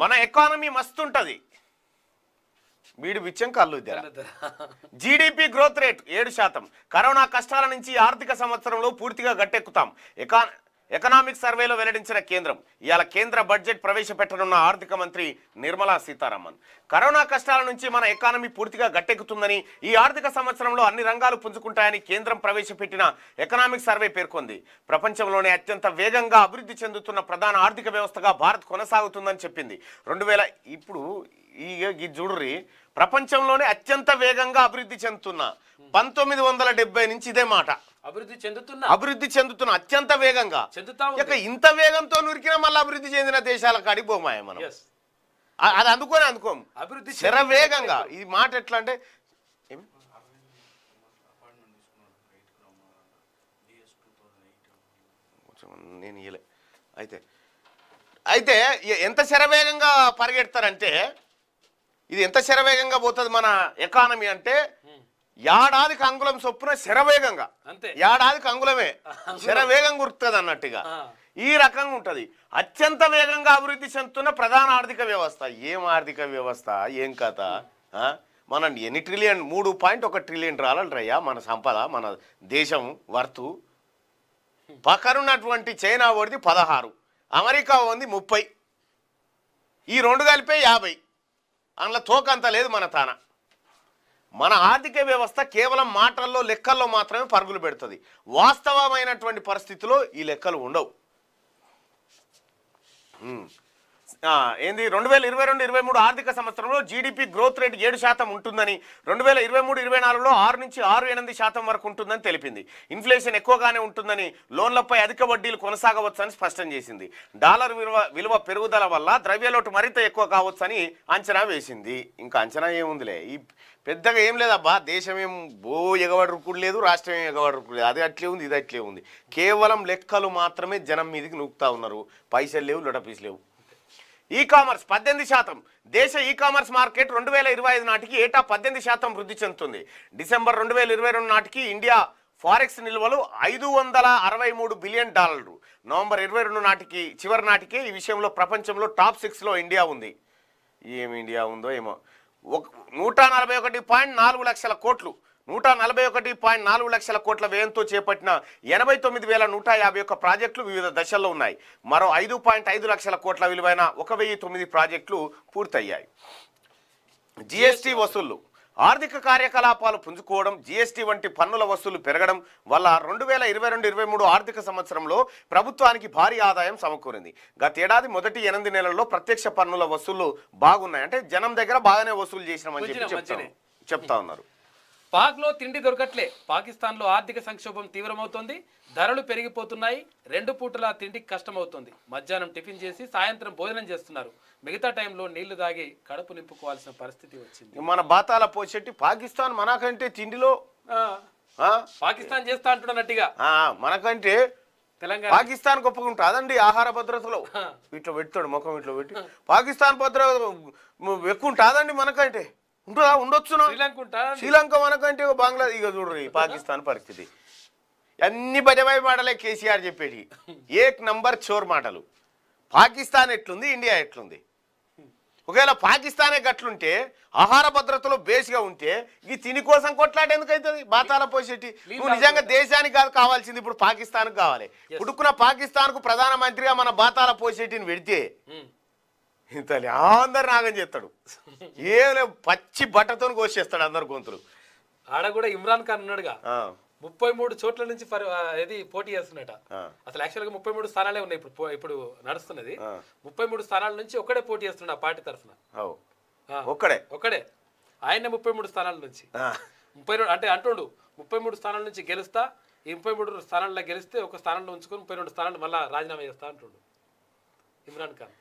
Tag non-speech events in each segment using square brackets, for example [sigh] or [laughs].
మన ఎకానమీ మస్తు ఉంటుంది వీడు విచ్చం కళ్ళు జీడిపి గ్రోత్ రేట్ ఏడు శాతం కరోనా కష్టాల నుంచి ఆర్థిక సంవత్సరంలో పూర్తిగా గట్టెక్కుతాం ఎకా ఎకనామిక్ సర్వేలో వెల్లడించిన కేంద్రం ఇవాళ కేంద్ర బడ్జెట్ ప్రవేశపెట్టనున్న ఆర్థిక మంత్రి నిర్మలా సీతారామన్ కరోనా కష్టాల నుంచి మన ఎకానమీ పూర్తిగా గట్టెక్కుతుందని ఈ ఆర్థిక సంవత్సరంలో అన్ని రంగాలు పుంజుకుంటాయని కేంద్రం ప్రవేశపెట్టిన ఎకనామిక్ సర్వే పేర్కొంది ప్రపంచంలోనే అత్యంత వేగంగా అభివృద్ధి చెందుతున్న ప్రధాన ఆర్థిక వ్యవస్థగా భారత్ కొనసాగుతుందని చెప్పింది రెండు ఇప్పుడు ఈ చూడుర్రి ప్రపంచంలోనే అత్యంత వేగంగా అభివృద్ధి చెందుతున్న పంతొమ్మిది వందల నుంచి ఇదే మాట అభివృద్ధి చెందుతున్న అభివృద్ధి చెందుతున్న అత్యంత వేగంగా చెందుతా ఇంత వేగంతో నురికినా మళ్ళీ అభివృద్ధి చెందిన దేశాలకు కడిపోమాయ మనం అది అందుకోని అందుకోం అభివృద్ధి శరవేగంగా ఈ మాట ఎట్లా అంటే నేను ఇయలే అయితే అయితే ఎంత శరవేగంగా పరిగెడతారంటే ఇది ఎంత శరవేగంగా పోతుంది మన ఎకానమీ అంటే ఏడాదికి అంగుళం చొప్పున శరవేగంగా అంతే ఏడాదికి అంగుళమే [laughs] శరవేగం గుర్తుంది అన్నట్టుగా ఈ రకంగా ఉంటుంది అత్యంత వేగంగా అభివృద్ధి చెందుతున్న ప్రధాన ఆర్థిక వ్యవస్థ ఏం ఆర్థిక వ్యవస్థ ఏం కథ మనం ఎన్ని ట్రిలియన్ మూడు పాయింట్ ఒక ట్రిలియన్ డాలర్లు మన సంపద మన దేశం వర్తు పక్కనున్నటువంటి చైనా ఓడిది పదహారు అమెరికా ఉంది ముప్పై ఈ రెండు కలిపే యాభై అందులో తోకంత లేదు మన తానా మన ఆర్థిక వ్యవస్థ కేవలం మాటల్లో లెక్కల్లో మాత్రమే పరుగులు పెడుతుంది వాస్తవమైనటువంటి పరిస్థితిలో ఈ లెక్కలు ఉండవు ఏంది రెండు వేల ఇరవై రెండు ఇరవై మూడు ఆర్థిక సంవత్సరంలో జీడిపి గ్రోత్ రేట్ ఏడు శాతం ఉంటుందని రెండు వేల ఇరవై మూడు ఇరవై నాలుగులో ఆరు నుంచి ఆరు ఎనిమిది శాతం వరకు ఉంటుందని తెలిపింది ఇన్ఫ్లేషన్ ఎక్కువగానే ఉంటుందని లోన్లపై అధిక వడ్డీలు కొనసాగవచ్చని స్పష్టం చేసింది డాలర్ విలువ విలువ పెరుగుదల వల్ల ద్రవ్యలోటు మరింత ఎక్కువ కావచ్చని అంచనా వేసింది ఇంకా అంచనా ఏముందిలే ఈ పెద్దగా ఏం లేదబ్బా దేశం ఏం బో ఎగవడరుకుడు లేదు రాష్ట్రం ఏం ఎగవడరుకుడు లేదు అది అట్లే ఉంది ఇది అట్లే ఉంది కేవలం లెక్కలు మాత్రమే జనం మీదకి నూకుతా ఉన్నారు పైసలు లేవు లొటపీస్ లేవు ఈ కామర్స్ పద్దెనిమిది శాతం దేశ ఈ కామర్స్ మార్కెట్ రెండు వేల ఇరవై ఐదు నాటికి ఏటా పద్దెనిమిది శాతం వృద్ధి చెందుతుంది డిసెంబర్ రెండు వేల ఇరవై రెండు నాటికి ఇండియా ఫారెక్స్ నిల్వలు ఐదు వందల అరవై మూడు బిలియన్ డాలర్లు నవంబర్ ఇరవై రెండు నాటికి చివరి నాటికి ఈ విషయంలో ప్రపంచంలో టాప్ సిక్స్లో ఇండియా ఉంది ఏమి ఇండియా ఉందో ఏమో ఒక నూట నలభై ఒకటి పాయింట్ నాలుగు లక్షల కోట్లు నూట నలభై ఒకటి పాయింట్ నాలుగు లక్షల కోట్ల వ్యయంతో చేపట్టిన ఎనభై తొమ్మిది వేల నూట యాభై ఒక్క ప్రాజెక్టులు వివిధ దశల్లో ఉన్నాయి మరో ఐదు పాయింట్ ఐదు లక్షల కోట్ల విలువైన ఒక వెయ్యి తొమ్మిది ప్రాజెక్టులు పూర్తయ్యాయి జిఎస్టీ వసూళ్లు ఆర్థిక కార్యకలాపాలు పుంజుకోవడం జిఎస్టి వంటి పన్నుల వసూలు పెరగడం వల్ల రెండు వేల ఇరవై రెండు ఇరవై మూడు ఆర్థిక సంవత్సరంలో ప్రభుత్వానికి భారీ ఆదాయం సమకూరింది గతేడాది మొదటి ఎనిమిది నెలల్లో ప్రత్యక్ష పన్నుల వసూళ్లు బాగున్నాయి అంటే జనం దగ్గర బాగానే వసూలు చేసినామని చెప్పి చెప్తా ఉన్నారు పాక్లో తిండి దొరకట్లే పాకిస్తాన్లో ఆర్థిక సంక్షోభం తీవ్రమవుతోంది ధరలు పెరిగిపోతున్నాయి రెండు పూటలా తిండి కష్టమవుతుంది మధ్యాహ్నం టిఫిన్ చేసి సాయంత్రం భోజనం చేస్తున్నారు మిగతా టైంలో నీళ్లు తాగి కడుపు నింపుకోవాల్సిన పరిస్థితి వచ్చింది మన బాతాల పోషెట్టి పాకిస్తాన్ మనకంటే తిండిలో పాకిస్తాన్ చేస్తా అంటున్నట్టుగా మనకంటే తెలంగాణ పాకిస్తాన్ అదండి ఆహార భద్రతలో ఇట్లా పెడతాడు ముఖం ఇట్లా పెట్టి పాకిస్తాన్ భద్రత ఎక్కువ ఉంటుందండి మనకంటే ఉంటుందా ఉండొచ్చు శ్రీలంక మనకంటే బంగ్లాదేశ్ ఇక చూడరు పాకిస్తాన్ పరిస్థితి అన్ని భజమై మాటలే కేసీఆర్ చెప్పేటి ఏక్ నంబర్ చోర్ మాటలు పాకిస్తాన్ ఎట్లుంది ఇండియా ఎట్లుంది ఒకవేళ పాకిస్తానే గట్లుంటే ఆహార భద్రతలో బేస్గా ఉంటే ఈ తిని కోసం కొట్లాట ఎందుకు అవుతుంది బాతాల పోసేటి నువ్వు నిజంగా దేశానికి కాదు కావాల్సింది ఇప్పుడు పాకిస్తాన్కు కావాలి పుడుకున్న పాకిస్తాన్కు ప్రధానమంత్రిగా మన బాతాల పోసేటిని పెడితే hmm. ఇంత అందరు నాగం చేస్తాడు ఏ పచ్చి బట్టతో కోసేస్తాడు అందరు గొంతులు ఆడ కూడా ఇమ్రాన్ ఖాన్ ఉన్నాడుగా ముప్పై మూడు చోట్ల నుంచి ఇది పోటీ చేస్తున్నట అసలు యాక్చువల్ గా ముప్పై మూడు స్థానాలే ఉన్నాయి ఇప్పుడు ఇప్పుడు నడుస్తున్నది ముప్పై మూడు స్థానాల నుంచి ఒక్కడే పోటీ చేస్తున్నాడు ఆ పార్టీ తరఫున ఒక్కడే ఒక్కడే ఆయన ముప్పై మూడు స్థానాల నుంచి ముప్పై అంటే అంటుండు ముప్పై మూడు స్థానాల నుంచి గెలుస్తా ఈ ముప్పై మూడు స్థానాల్లో గెలిస్తే ఒక స్థానంలో ఉంచుకొని ముప్పై రెండు స్థానాలు మళ్ళీ రాజీనామా చేస్తా అంటుండు ఇమ్రాన్ ఖాన్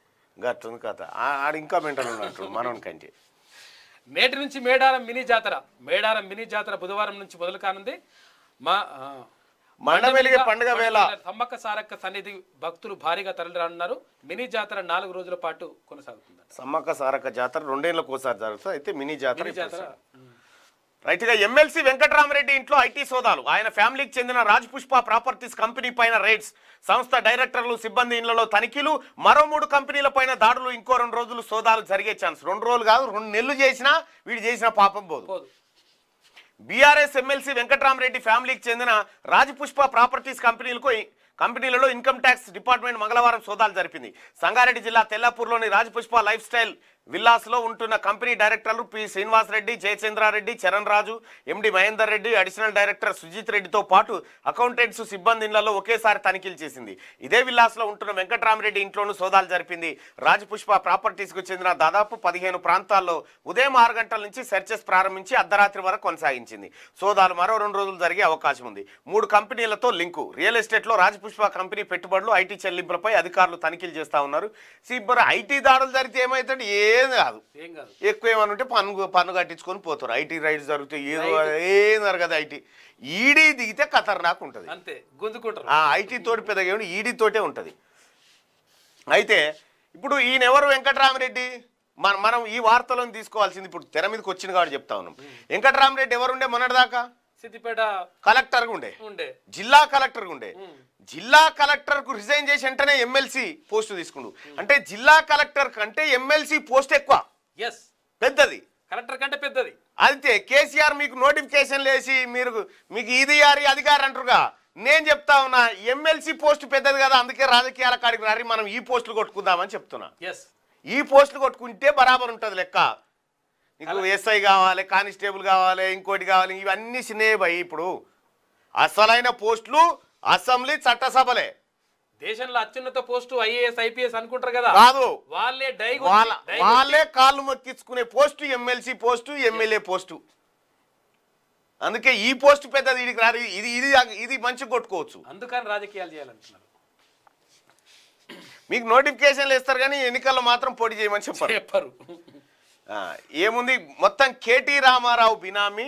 గట్టుంది కథ ఆడ ఇంకా మెంటలు ఉన్నట్టు మనం కంటే నేటి నుంచి మేడారం మినీ జాతర మేడారం మినీ జాతర బుధవారం నుంచి మొదలు కానుంది మా మండవెలిగే పండుగ వేళ సమ్మక్క సారక్క సన్నిధి భక్తులు భారీగా తరలిరానున్నారు మినీ జాతర నాలుగు రోజుల పాటు కొనసాగుతుంది సమ్మక్క సారక్క జాతర రెండేళ్ళకోసారి జరుగుతుంది అయితే మినీ జాతర జాతర రైట్గా ఎమ్మెల్సీ వెంకటరామరెడ్డి ఇంట్లో ఐటీ సోదాలు ఆయన ఫ్యామిలీకి చెందిన రాజ్ పుష్ప ప్రాపర్టీస్ కంపెనీ పైన రైడ్స్ సంస్థ డైరెక్టర్లు సిబ్బంది ఇళ్లలో తనిఖీలు మరో మూడు కంపెనీల పైన దాడులు ఇంకో రెండు రోజులు సోదాలు జరిగే ఛాన్స్ రెండు రోజులు కాదు రెండు నెలలు చేసినా వీడు చేసిన పాపం పోదు బీఆర్ఎస్ ఎమ్మెల్సీ వెంకటరామరెడ్డి ఫ్యామిలీకి చెందిన పుష్ప ప్రాపర్టీస్ కంపెనీలకు కంపెనీలలో ఇన్కమ్ ట్యాక్స్ డిపార్ట్మెంట్ మంగళవారం సోదాలు జరిపింది సంగారెడ్డి జిల్లా తెల్లాపూర్లోని రాజపుష్ప లైఫ్ స్టైల్ విల్లాస్లో ఉంటున్న కంపెనీ డైరెక్టర్లు P Srinivasareddy Jayachandrareddy Charan Raju MD Mahender Reddy additional director Sujith రెడ్డితో పాటు అకౌంటెంట్స్ సిబ్బంది ఇళ్లలో ఒకేసారి తనిఖీలు చేసింది ఇదే విల్లాస్లో ఉంటున్న వెంకటరామరెడ్డి ఇంట్లోనూ సోదాలు జరిపింది రాజపుష్ప ప్రాపర్టీస్కు చెందిన దాదాపు పదిహేను ప్రాంతాల్లో ఉదయం ఆరు గంటల నుంచి సెర్చెస్ ప్రారంభించి అర్ధరాత్రి వరకు కొనసాగించింది సోదాలు మరో రెండు రోజులు జరిగే అవకాశం ఉంది మూడు కంపెనీలతో లింకు రియల్ ఎస్టేట్లో రాజపుష్ప కంపెనీ పెట్టుబడులు ఐటీ చెల్లింపులపై అధికారులు తనిఖీలు చేస్తా ఉన్నారు ఇప్పుడు ఐటీ దాడులు జరిగితే ఏమవుతాడు ఏ ఏం కాదు ఎక్కువ ఏమని ఉంటే పన్ను పన్ను కట్టించుకొని పోతారు ఐటీ రైడ్స్ జరుగుతాయి ఏదో ఏం జరగదు ఐటీ ఈడీ దిగితే ఖతర్నాక్ ఉంటుంది ఐటీ తోటి పెద్దగా ఏమి ఈడీ తోటే ఉంటుంది అయితే ఇప్పుడు ఈయన ఎవరు వెంకటరామరెడ్డి మనం ఈ వార్తలను తీసుకోవాల్సింది ఇప్పుడు తెర మీదకి వచ్చిన కాబట్టి చెప్తా ఉన్నాం వెంకటరామరెడ్డి ఎవరుండే మొన్నటిదాకా సిద్దిపేట కలెక్టర్ ఉండే ఉండే జిల్లా కలెక్టర్ ఉండే జిల్లా కలెక్టర్ కు రిజైన్ చేసి వెంటనే ఎమ్మెల్సీ పోస్ట్ తీసుకుండు అంటే జిల్లా కలెక్టర్ కంటే ఎమ్మెల్సీ పోస్ట్ ఎక్కువ ఎస్ పెద్దది కలెక్టర్ కంటే పెద్దది అయితే కేసీఆర్ మీకు నోటిఫికేషన్ లేసి మీరు మీకు ఇది యారి అధికారి అంటారుగా నేను చెప్తా ఉన్నా ఎమ్మెల్సీ పోస్ట్ పెద్దది కదా అందుకే రాజకీయాల కాడికి మనం ఈ పోస్టులు కొట్టుకుందామని చెప్తున్నా ఈ పోస్టులు కొట్టుకుంటే బరాబర్ ఉంటుంది లెక్క ఇంకో ఎస్ఐ కావాలి కానిస్టేబుల్ కావాలి ఇంకోటి కావాలి ఇవన్నీ సినేబాయి ఇప్పుడు అసలైన పోస్టులు అసెంబ్లీ చట్టసభలే దేశంలో అత్యున్నత పోస్టు ఐఏఎస్ ఐపీఎస్ అనుకుంటారు కదా కాదు వాళ్ళే డై వాళ్ళే కాళ్ళు మొక్కించుకునే post MLC post MLA post అందుకే ఈ పోస్ట్ పెద్దది ఇది రాదు ఇది ఇది ఇది మంచి కొట్టుకోవచ్చు అందుకని రాజకీయాలు చేయాలంటున్నారు మీకు నోటిఫికేషన్లు ఇస్తారు కానీ ఎన్నికల్లో మాత్రం పోటీ చేయమని చెప్పారు చెప్పారు ఏముంది మొత్తం కేటీ రామారావు బినామీ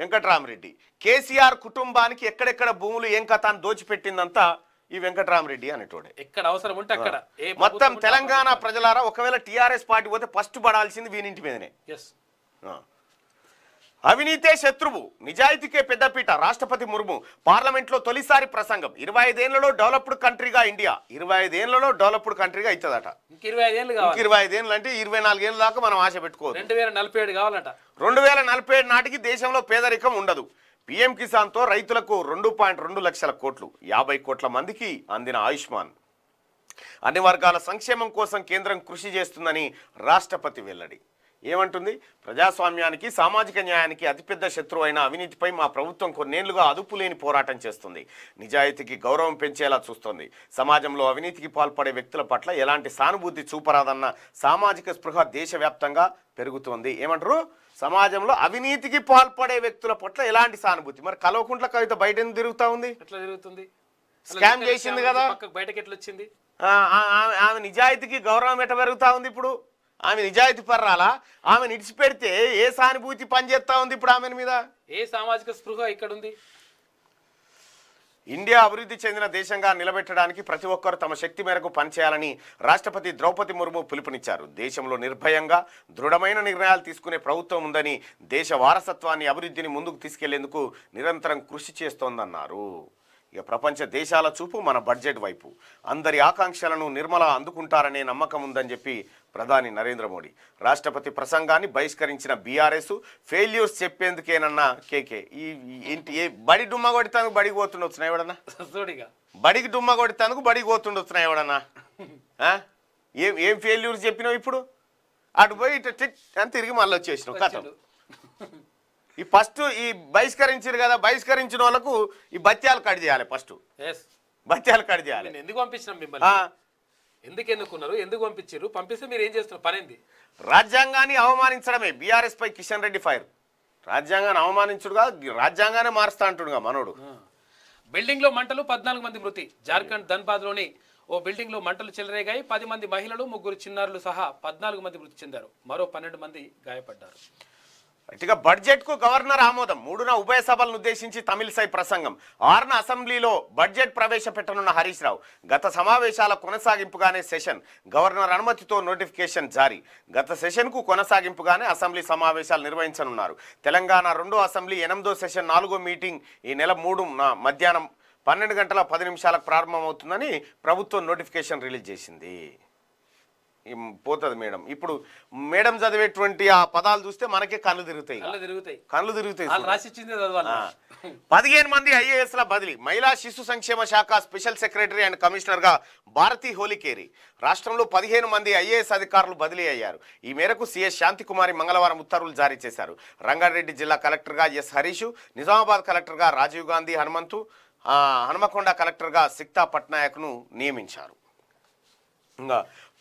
వెంకటరామరెడ్డి కేసీఆర్ కుటుంబానికి ఎక్కడెక్కడ భూములు ఏం కథ అని దోచిపెట్టిందంతా ఈ వెంకటరామరెడ్డి అనేటోడే ఎక్కడ అవసరం ఉంటే అక్కడ మొత్తం తెలంగాణ ప్రజలారా ఒకవేళ టీఆర్ఎస్ పార్టీ పోతే ఫస్ట్ పడాల్సింది వీనింటి మీదనే అవినీతే శత్రువు నిజాయితీకే పెద్దపీట రాష్ట్రపతి ముర్ము పార్లమెంట్లో తొలిసారి ప్రసంగం ఇరవై ఐదేళ్లలో డెవలప్డ్ కంట్రీగా ఇండియా ఇరవై ఐదేళ్లలో డెవలప్డ్ కంట్రీగా అవుతుందట ఇరవై ఐదేళ్ళు అంటే ఇరవై నాలుగేళ్ళ దాకా మనం ఆశ పెట్టుకోవచ్చు రెండు వేల నలభై ఏడు కావాలట రెండు వేల నలభై ఏడు నాటికి దేశంలో పేదరికం ఉండదు కిసాన్ కిసాన్తో రైతులకు రెండు పాయింట్ రెండు లక్షల కోట్లు యాభై కోట్ల మందికి అందిన ఆయుష్మాన్ అన్ని వర్గాల సంక్షేమం కోసం కేంద్రం కృషి చేస్తుందని రాష్ట్రపతి వెల్లడి ఏమంటుంది ప్రజాస్వామ్యానికి సామాజిక న్యాయానికి అతిపెద్ద శత్రువు అయిన అవినీతిపై మా ప్రభుత్వం కొన్నేళ్లుగా అదుపులేని పోరాటం చేస్తుంది నిజాయితీకి గౌరవం పెంచేలా చూస్తోంది సమాజంలో అవినీతికి పాల్పడే వ్యక్తుల పట్ల ఎలాంటి సానుభూతి చూపరాదన్న సామాజిక స్పృహ దేశవ్యాప్తంగా పెరుగుతోంది ఏమంటారు సమాజంలో అవినీతికి పాల్పడే వ్యక్తుల పట్ల ఎలాంటి సానుభూతి మరి కలవకుంట్ల కవిత బయట తిరుగుతా ఉంది ఎట్లా తిరుగుతుంది స్కామ్ చేసింది కదా బయటకి ఎట్లా వచ్చింది ఆమె నిజాయితీకి గౌరవం ఎట్లా పెరుగుతా ఉంది ఇప్పుడు ఆమె నిజాయితీ పర్రాలా ఆమెను ఇడిచిపెడితే ఏ సానుభూతి పనిచేస్తా ఉంది ఇప్పుడు ఆమె మీద ఏ సామాజిక స్పృహ ఇక్కడ ఉంది ఇండియా అభివృద్ధి చెందిన దేశంగా నిలబెట్టడానికి ప్రతి ఒక్కరు తమ శక్తి మేరకు పనిచేయాలని రాష్ట్రపతి ద్రౌపది ముర్ము పిలుపునిచ్చారు దేశంలో నిర్భయంగా దృఢమైన నిర్ణయాలు తీసుకునే ప్రభుత్వం ఉందని దేశ వారసత్వాన్ని అభివృద్ధిని ముందుకు తీసుకెళ్లేందుకు నిరంతరం కృషి చేస్తోందన్నారు ఇక ప్రపంచ దేశాల చూపు మన బడ్జెట్ వైపు అందరి ఆకాంక్షలను నిర్మల అందుకుంటారనే నమ్మకం ఉందని చెప్పి ప్రధాని నరేంద్ర మోడీ రాష్ట్రపతి ప్రసంగాన్ని బహిష్కరించిన బీఆర్ఎస్ ఫెయిల్యూర్స్ చెప్పేందుకేనన్నా కేకే ఈ ఏంటి ఏ బడి డుమ్మ తనకు బడికి పోతుండొచ్చునా ఎవడన్నా బడికి డుమ్మ తనకు బడికి పోతుండొచ్చునా ఎవడన్నా ఏం ఏం ఫెయిల్యూర్స్ చెప్పినావు ఇప్పుడు అటు పోయి అని తిరిగి మళ్ళీ వచ్చేసినావు కథం ఈ ఫస్ట్ ఈ బహిష్కరించారు కదా బహిష్కరించిన వాళ్ళకు ఈ బత్యాలు కట్ చేయాలి ఫస్ట్ బత్యాలు కట్ చేయాలి ఎందుకు పంపించినాం మిమ్మల్ని ఎందుకు ఎన్నుకున్నారు ఎందుకు పంపించారు పంపిస్తే మీరు ఏం చేస్తున్నారు పనింది రాజ్యాంగాన్ని అవమానించడమే బీఆర్ఎస్ పై కిషన్ రెడ్డి ఫైర్ రాజ్యాంగాన్ని అవమానించుడుగా రాజ్యాంగాన్ని మారుస్తా అంటుడుగా మనోడు బిల్డింగ్ లో మంటలు పద్నాలుగు మంది మృతి జార్ఖండ్ ధన్బాద్ లోని ఓ బిల్డింగ్ లో మంటలు చెలరేగాయి పది మంది మహిళలు ముగ్గురు చిన్నారులు సహా పద్నాలుగు మంది మృతి చెందారు మరో పన్నెండు మంది గాయపడ్డారు బడ్జెట్ బడ్జెట్కు గవర్నర్ ఆమోదం మూడున ఉభయ సభలను ఉద్దేశించి తమిళసై ప్రసంగం ఆరున అసెంబ్లీలో బడ్జెట్ ప్రవేశపెట్టనున్న హరీష్ రావు గత సమావేశాల కొనసాగింపుగానే సెషన్ గవర్నర్ అనుమతితో నోటిఫికేషన్ జారీ గత సెషన్కు కొనసాగింపుగానే అసెంబ్లీ సమావేశాలు నిర్వహించనున్నారు తెలంగాణ రెండో అసెంబ్లీ ఎనిమిదో సెషన్ నాలుగో మీటింగ్ ఈ నెల మూడు మధ్యాహ్నం పన్నెండు గంటల పది నిమిషాలకు ప్రారంభమవుతుందని ప్రభుత్వం నోటిఫికేషన్ రిలీజ్ చేసింది పోతుంది మేడం ఇప్పుడు మేడం చదివేటువంటి ఆ పదాలు చూస్తే మనకే కళ్ళు తిరుగుతాయి కళ్ళు తిరుగుతాయి పదిహేను మంది ఐఏఎస్ ల బదిలీ మహిళా శిశు సంక్షేమ శాఖ స్పెషల్ సెక్రటరీ అండ్ కమిషనర్ గా భారతి హోలికేరి రాష్ట్రంలో పదిహేను మంది ఐఏఎస్ అధికారులు బదిలీ అయ్యారు ఈ మేరకు శాంతి శాంతికుమారి మంగళవారం ఉత్తర్వులు జారీ చేశారు రంగారెడ్డి జిల్లా కలెక్టర్ గా ఎస్ హరీష్ నిజామాబాద్ కలెక్టర్గా రాజీవ్ గాంధీ హనుమంతు హనుమకొండ గా సిక్తా పట్నాయక్ను నియమించారు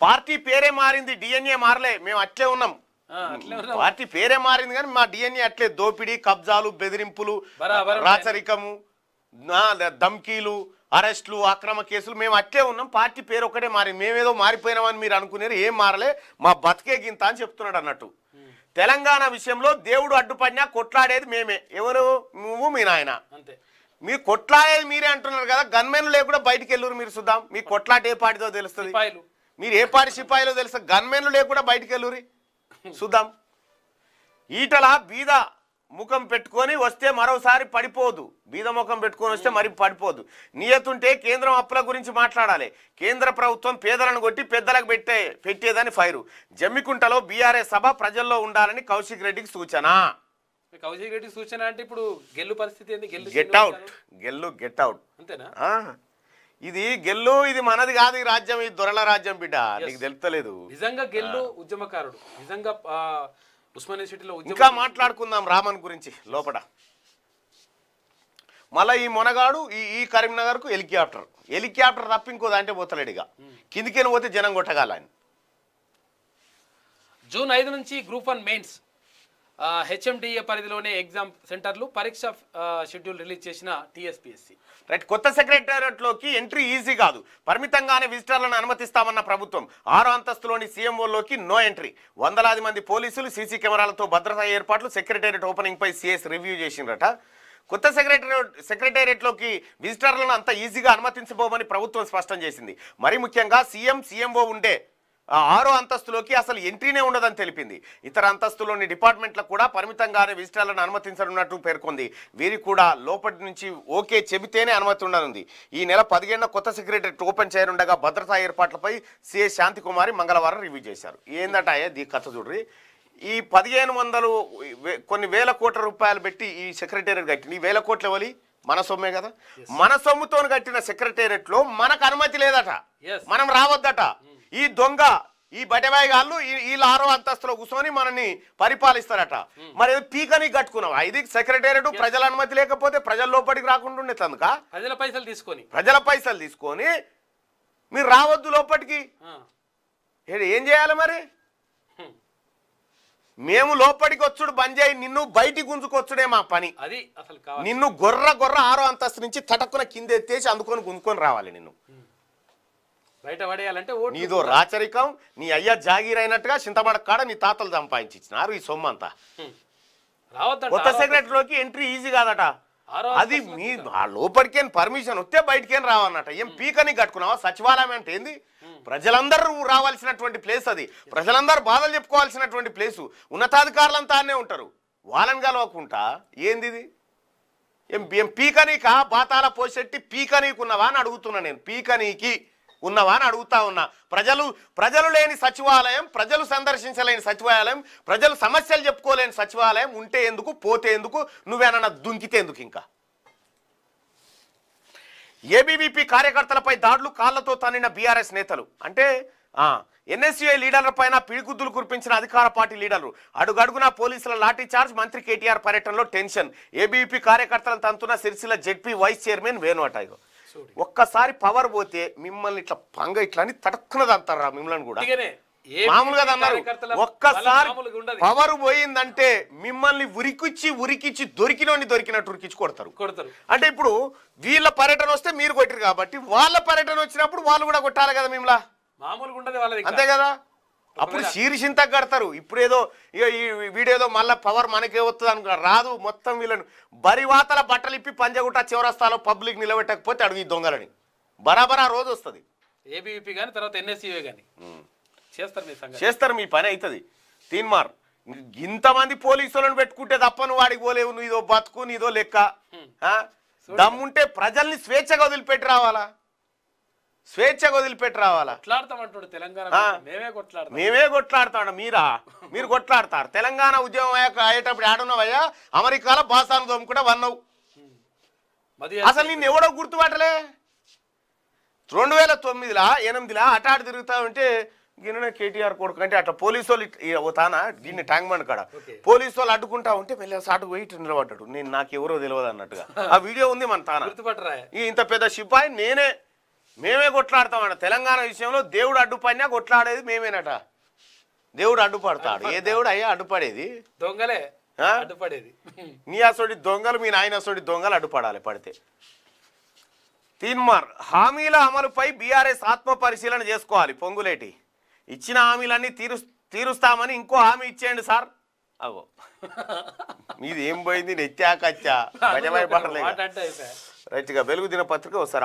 పార్టీ పేరే మారింది డిఎన్ఏ మారలే మేము అట్లే ఉన్నాం పార్టీ పేరే మారింది కానీ మా డిఎన్ఏ అట్లే దోపిడీ కబ్జాలు బెదిరింపులు రాచరికము ధమ్కీలు అరెస్టులు అక్రమ కేసులు మేము అట్లే ఉన్నాం పార్టీ పేరు ఒక్కటే మారింది మేమేదో మారిపోయినామని మీరు అనుకునేది ఏం మారలే మా బతికే గింత అని చెప్తున్నాడు అన్నట్టు తెలంగాణ విషయంలో దేవుడు అడ్డుపడినా కొట్లాడేది మేమే ఎవరు నువ్వు మీ నాయన అంతే మీ కొట్లాడేది మీరే అంటున్నారు కదా గన్మెన్ లేకుండా బయటికి వెళ్ళరు మీరు చూద్దాం మీ కొట్లాట ఏ పార్టీతో తెలుస్తుంది మీరు ఏ పార్టీ సిపాయిలో తెలుస్తుంది గన్మెన్లు లేకుండా బయటికి వెళ్ళరు చూద్దాం ఈటల బీద ముఖం పెట్టుకొని వస్తే మరోసారి పడిపోదు బీద ముఖం పెట్టుకొని వస్తే మరి పడిపోదు నియతుంటే కేంద్రం అప్పుల గురించి మాట్లాడాలి కేంద్ర ప్రభుత్వం పేదలను కొట్టి పెద్దలకు పెట్టే పెట్టేదని ఫైరు జమ్మికుంటలో బీఆర్ఎస్ సభ ప్రజల్లో ఉండాలని కౌశిక్ రెడ్డికి సూచన కౌశిక్ రెడ్డి సూచన అంటే ఇప్పుడు గెల్లు పరిస్థితి ఏంది Gellu get out Gellu get out అంతేనా ఇది గెల్లు ఇది మనది కాదు ఈ రాజ్యం ఇది దొరల రాజ్యం బిడ్డ నీకు తెలుస్తలేదు నిజంగా గెల్లు ఉద్యమకారుడు నిజంగా ఉస్మానియా సిటీలో ఇంకా మాట్లాడుకుందాం రామన్ గురించి లోపల మళ్ళీ ఈ మొనగాడు ఈ ఈ కరీంనగర్కు హెలికాప్టర్ హెలికాప్టర్ తప్పింకో దాంటే పోతలేడు ఇక పోతే జనం కొట్టగాలని జూన్ ఐదు నుంచి గ్రూప్ వన్ మెయిన్స్ హెచ్ఎండిఏ పరిధిలోనే ఎగ్జామ్ సెంటర్లు పరీక్ష షెడ్యూల్ రిలీజ్ చేసిన టీఎస్పీఎస్సీ రైట్ కొత్త సెక్రటరేట్లోకి ఎంట్రీ ఈజీ కాదు పరిమితంగానే విజిటర్లను అనుమతిస్తామన్న ప్రభుత్వం ఆరో అంతస్తులోని సీఎంఓలోకి నో ఎంట్రీ వందలాది మంది పోలీసులు సీసీ కెమెరాలతో భద్రతా ఏర్పాట్లు సెక్రటేరియట్ ఓపెనింగ్పై సీఎస్ రివ్యూ చేసిందట కొత్త సెక్రటేరియట్ సెక్రటేరియట్లోకి విజిటర్లను అంత ఈజీగా అనుమతించబోమని ప్రభుత్వం స్పష్టం చేసింది మరీ ముఖ్యంగా సీఎం సీఎంఓ ఉండే ఆరో అంతస్తులోకి అసలు ఎంట్రీనే ఉండదని తెలిపింది ఇతర అంతస్తులోని డిపార్ట్మెంట్లకు కూడా పరిమితంగానే విజిటర్లను అనుమతించనున్నట్టు పేర్కొంది వీరి కూడా లోపటి నుంచి ఓకే చెబితేనే అనుమతి ఉండనుంది ఈ నెల పదిహేన కొత్త సెక్రటరీ ఓపెన్ చేయనుండగా భద్రతా ఏర్పాట్లపై సిఎస్ శాంతికుమారి మంగళవారం రివ్యూ చేశారు ఏందట దీ కథ చూడ్రి ఈ పదిహేను వందలు కొన్ని వేల కోట్ల రూపాయలు పెట్టి ఈ సెక్రటేరియట్ కట్టింది ఈ వేల కోట్లు ఇవ్వాలి మన సొమ్మే కదా మన సొమ్ముతో కట్టిన సెక్రటేరియట్లో మనకు అనుమతి లేదట మనం రావద్దట mm. ఈ దొంగ ఈ బటబాయిగాళ్ళు ఈ ఆరో అంతస్తులో కూర్చొని మనని పరిపాలిస్తారట మరి పీకని కట్టుకున్నావా ఇది సెక్రటేరియట్ ప్రజల అనుమతి లేకపోతే ప్రజల లోపలికి రాకుండా ఉండే తందుక ప్రజల పైసలు తీసుకొని ప్రజల పైసలు తీసుకొని మీరు రావద్దు లోపటికి ఏం చేయాలి మరి మేము లోపలికి వచ్చుడు బంద్ చేయి నిన్ను బయటికి గుంజుకొచ్చుడే మా పని అది అసలు నిన్ను గొర్ర గొర్ర ఆరో అంతస్తు నుంచి తటక్కున కింద ఎత్తేసి అందుకొని గుంజుకొని రావాలి నిన్ను నీదో రాచరికం నీ అయ్య జాగీర్ అయినట్టుగా చింతమడ కాడ నీ తాతలు సంపాదించినారు ఈ సొమ్ము అంతా కొత్త సెక్రటరీలోకి ఎంట్రీ ఈజీ కాదట అది మీ లోపలికి పర్మిషన్ వస్తే బయటికి రావన్నట ఏం పీకని కట్టుకున్నావా సచివాలయం అంటే ఏంది ప్రజలందరూ రావాల్సినటువంటి ప్లేస్ అది ప్రజలందరూ బాధలు చెప్పుకోవాల్సినటువంటి ప్లేస్ ఉన్నతాధికారులంతా అనే ఉంటారు వాళ్ళని కలవకుండా ఏంది ఏం ఏం పీకనీకా బాతాల పోసెట్టి పీకనీకున్నావా అని అడుగుతున్నా నేను పీకనీకి ఉన్నావా అని అడుగుతా ఉన్నా ప్రజలు ప్రజలు లేని సచివాలయం ప్రజలు సందర్శించలేని సచివాలయం ప్రజలు సమస్యలు చెప్పుకోలేని సచివాలయం ఉంటే ఎందుకు పోతే ఎందుకు నువ్వేనన్నా దుంకితే ఎందుకు ఇంకా ఏబీవీపీ కార్యకర్తలపై దాడులు కాళ్లతో తానిన బీఆర్ఎస్ నేతలు అంటే ఎన్ఎస్యుఐ లీడర్ల పైన పిడిగుద్దులు కురిపించిన అధికార పార్టీ లీడర్లు అడుగడుగున పోలీసుల లాఠీ చార్జ్ మంత్రి కేటీఆర్ పర్యటనలో టెన్షన్ ఏబీవీపీ కార్యకర్తలను తంతున్న సిరిసిల్ల జెడ్పీ వైస్ చైర్మన్ వేణువటాయో ఒక్కసారి పవర్ పోతే మిమ్మల్ని ఇట్లా పంగ ఇట్లా అని తటక్కునది అంటారా మిమ్మల్ని కూడా మామూలుగా అన్నారు ఒక్కసారి పవర్ పోయిందంటే మిమ్మల్ని ఉరికిచ్చి ఉరికిచ్చి దొరికినోని దొరికినట్టు ఉరికిచ్చి కొడతారు కొడతారు అంటే ఇప్పుడు వీళ్ళ పర్యటన వస్తే మీరు కొట్టారు కాబట్టి వాళ్ళ పర్యటన వచ్చినప్పుడు వాళ్ళు కూడా కొట్టాలి కదా మిమ్మల్ని మామూలుగా ఉండదు అంతే కదా అప్పుడు శీర్షింత కడతారు ఇప్పుడు ఏదో ఇక ఈ వీడేదో మళ్ళీ పవర్ మనకే వస్తుంది అనుకో రాదు మొత్తం వీళ్ళను బరివాతల బట్టలు ఇప్పి పంజగుట్ట చివరస్తాలో పబ్లిక్ నిలబెట్టకపోతే అడుగు దొంగలని దొంగలని బరాబరా రోజు వస్తుంది ఏబీవీపీ కానీ తర్వాత ఎన్ఎస్సీవే కానీ e చేస్తారు మీ చేస్తారు మీ పని అవుతుంది తీన్మార్ ఇంతమంది పోలీసులను పెట్టుకుంటే తప్ప నువ్వు వాడికి పోలేవు నువ్వు ఇదో బతుకు నీదో లెక్క దమ్ముంటే ప్రజల్ని స్వేచ్ఛగా వదిలిపెట్టి రావాలా స్వేచ్ఛ వదిలిపెట్టి రావాలా తెలంగాణ మేమే కొట్లాడతాడు మీరా మీరు కొట్లాడతారు తెలంగాణ ఉద్యమం అయ్యాక అయ్యేటప్పుడు ఆడున్నావయ్యా అమెరికాలో బాసాను దోముకుంటే వన్నావు అసలు నిన్ను ఎవడో గుర్తుపట్టలే రెండు వేల తొమ్మిదిలా ఎనిమిదిలా అటాడు తిరుగుతా ఉంటే గిన్నె కేటీఆర్ కొడుకు అంటే అట్లా పోలీసు వాళ్ళు తానా గిన్నె ట్యాంక్ బండ్ కాడ పోలీసు వాళ్ళు అడ్డుకుంటా ఉంటే మళ్ళీ సాటుకు పోయి నిలబడ్డాడు నేను నాకు ఎవరో తెలియదు అన్నట్టుగా [laughs] ఆ వీడియో ఉంది మన తానా ఇంత పెద్ద సిపాయి నేనే మేమే అంట తెలంగాణ విషయంలో దేవుడు అడ్డుపడినా కొట్లాడేది మేమేనట దేవుడు అడ్డుపడతాడు ఏ దేవుడు అయ్యా అడ్డుపడేది దొంగలే అడ్డుపడేది నీ అసోటి దొంగలు మీ నాయన అసోటి దొంగలు అడ్డుపడాలి పడితే తీన్మార్ హామీల అమలుపై బీఆర్ఎస్ ఆత్మ పరిశీలన చేసుకోవాలి పొంగులేటి ఇచ్చిన హామీలన్నీ తీరు తీరుస్తామని ఇంకో హామీ ఇచ్చేయండి సార్ అగో మీది ఏం పోయింది నెత్యాకచ్చా రైట్గా వెలుగు దిన పత్రిక వస్తారు